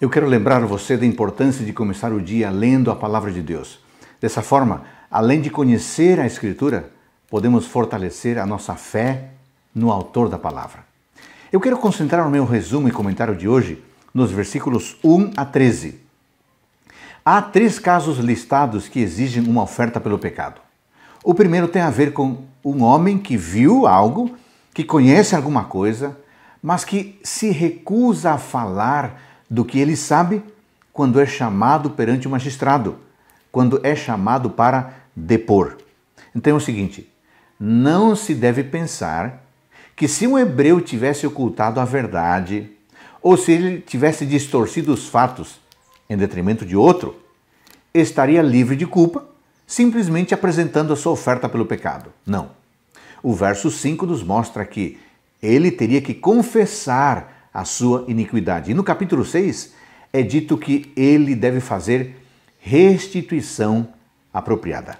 Eu quero lembrar você da importância de começar o dia lendo a palavra de Deus. Dessa forma, além de conhecer a Escritura, podemos fortalecer a nossa fé no Autor da palavra. Eu quero concentrar o meu resumo e comentário de hoje nos versículos 1 a 13. Há três casos listados que exigem uma oferta pelo pecado. O primeiro tem a ver com um homem que viu algo, que conhece alguma coisa, mas que se recusa a falar do que ele sabe quando é chamado perante o magistrado, quando é chamado para depor. Então é o seguinte: não se deve pensar que se um hebreu tivesse ocultado a verdade, ou se ele tivesse distorcido os fatos em detrimento de outro, estaria livre de culpa simplesmente apresentando a sua oferta pelo pecado. Não. O verso 5 nos mostra que ele teria que confessar a sua iniquidade. E no capítulo 6 é dito que ele deve fazer restituição apropriada.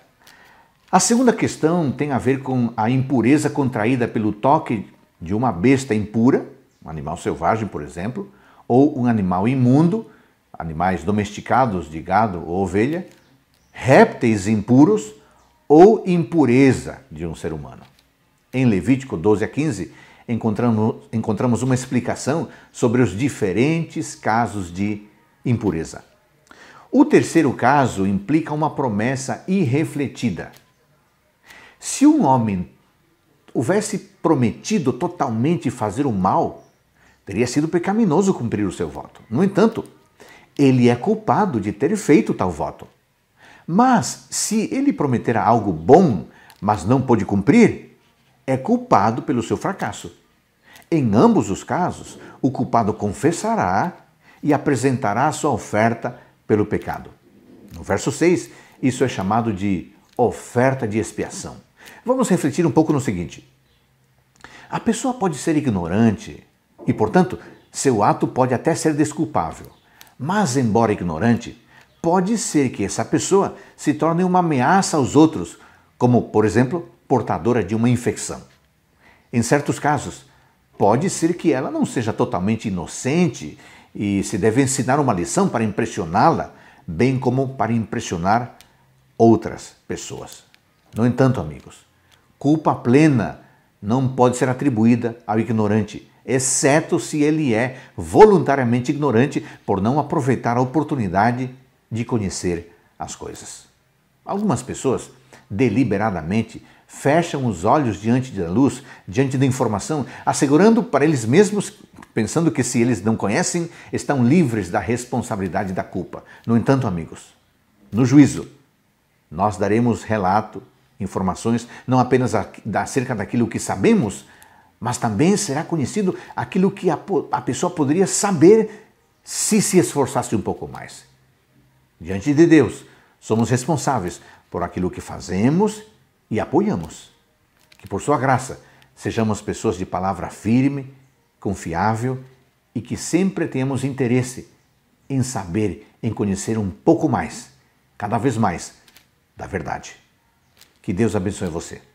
A segunda questão tem a ver com a impureza contraída pelo toque de uma besta impura, um animal selvagem, por exemplo, ou um animal imundo, animais domesticados de gado ou ovelha, répteis impuros ou impureza de um ser humano. Em Levítico 12 a 15, encontramos, encontramos uma explicação sobre os diferentes casos de impureza. O terceiro caso implica uma promessa irrefletida. Se um homem houvesse prometido totalmente fazer o mal, teria sido pecaminoso cumprir o seu voto. No entanto, ele é culpado de ter feito tal voto. Mas se ele prometera algo bom, mas não pôde cumprir, é culpado pelo seu fracasso. Em ambos os casos, o culpado confessará e apresentará sua oferta pelo pecado. No verso 6, isso é chamado de oferta de expiação. Vamos refletir um pouco no seguinte: a pessoa pode ser ignorante e, portanto, seu ato pode até ser desculpável, mas, embora ignorante, pode ser que essa pessoa se torne uma ameaça aos outros, como, por exemplo, portadora de uma infecção. Em certos casos, pode ser que ela não seja totalmente inocente e se deve ensinar uma lição para impressioná-la, bem como para impressionar outras pessoas. No entanto, amigos, culpa plena não pode ser atribuída ao ignorante, exceto se ele é voluntariamente ignorante por não aproveitar a oportunidade de conhecer as coisas. Algumas pessoas deliberadamente fecham os olhos diante da luz, diante da informação, assegurando para eles mesmos, pensando que se eles não conhecem, estão livres da responsabilidade da culpa. No entanto, amigos, no juízo, nós daremos relato, informações, não apenas acerca daquilo que sabemos, mas também será conhecido aquilo que a, a pessoa poderia saber se se esforçasse um pouco mais. Diante de Deus, somos responsáveis por aquilo que fazemos e apoiamos. Que por sua graça sejamos pessoas de palavra firme, confiável e que sempre tenhamos interesse em saber, em conhecer um pouco mais, cada vez mais, da verdade. Que Deus abençoe você.